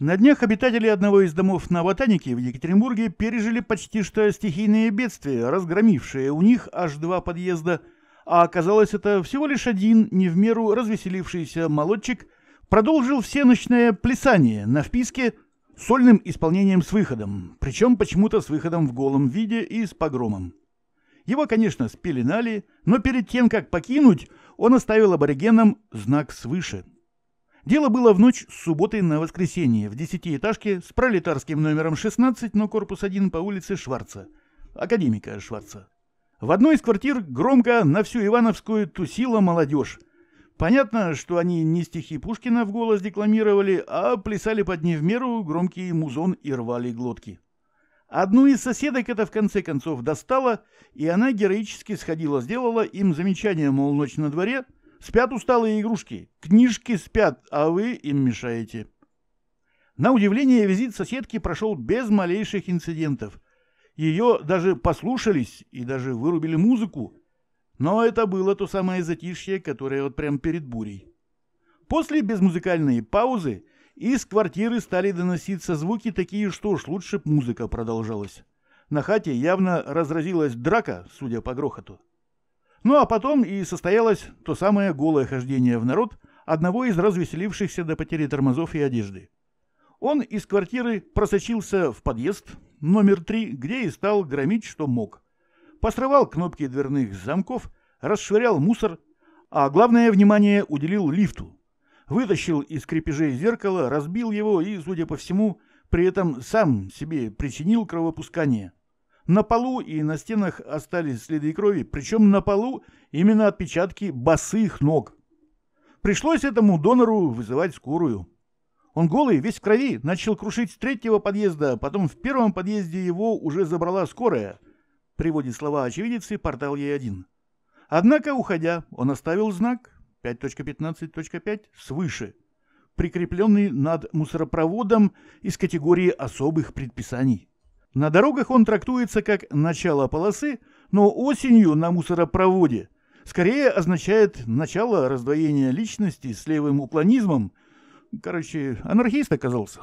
На днях обитатели одного из домов на Ботанике в Екатеринбурге пережили почти что стихийные бедствия, разгромившие у них аж два подъезда, а оказалось это всего лишь один не в меру развеселившийся молодчик продолжил всеночное плясание на вписке сольным исполнением с выходом, причем почему-то с выходом в голом виде и с погромом. Его, конечно, спеленали, но перед тем, как покинуть, он оставил аборигенам знак свыше – Дело было в ночь с субботы на воскресенье в десятиэтажке с пролетарским номером 16, но корпус 1 по улице Шварца. Академика Шварца. В одной из квартир громко на всю Ивановскую тусила молодежь. Понятно, что они не стихи Пушкина в голос декламировали, а плясали под не в меру громкий музон и рвали глотки. Одну из соседок это в конце концов достало, и она героически сходила, сделала им замечание, мол, ночь на дворе, Спят усталые игрушки, книжки спят, а вы им мешаете. На удивление визит соседки прошел без малейших инцидентов. Ее даже послушались и даже вырубили музыку. Но это было то самое затишье, которое вот прям перед бурей. После безмузыкальной паузы из квартиры стали доноситься звуки такие, что уж лучше б музыка продолжалась. На хате явно разразилась драка, судя по грохоту. Ну а потом и состоялось то самое голое хождение в народ одного из развеселившихся до потери тормозов и одежды. Он из квартиры просочился в подъезд номер три, где и стал громить, что мог. Посрывал кнопки дверных замков, расшвырял мусор, а главное внимание уделил лифту. Вытащил из крепежей зеркало, разбил его и, судя по всему, при этом сам себе причинил кровопускание. На полу и на стенах остались следы крови, причем на полу именно отпечатки босых ног. Пришлось этому донору вызывать скорую. Он голый, весь в крови, начал крушить с третьего подъезда, а потом в первом подъезде его уже забрала скорая, приводит слова очевидицы портал Е1. Однако, уходя, он оставил знак 5.15.5 свыше, прикрепленный над мусоропроводом из категории особых предписаний. На дорогах он трактуется как начало полосы, но осенью на мусоропроводе скорее означает начало раздвоения личности с левым уклонизмом. Короче, анархист оказался,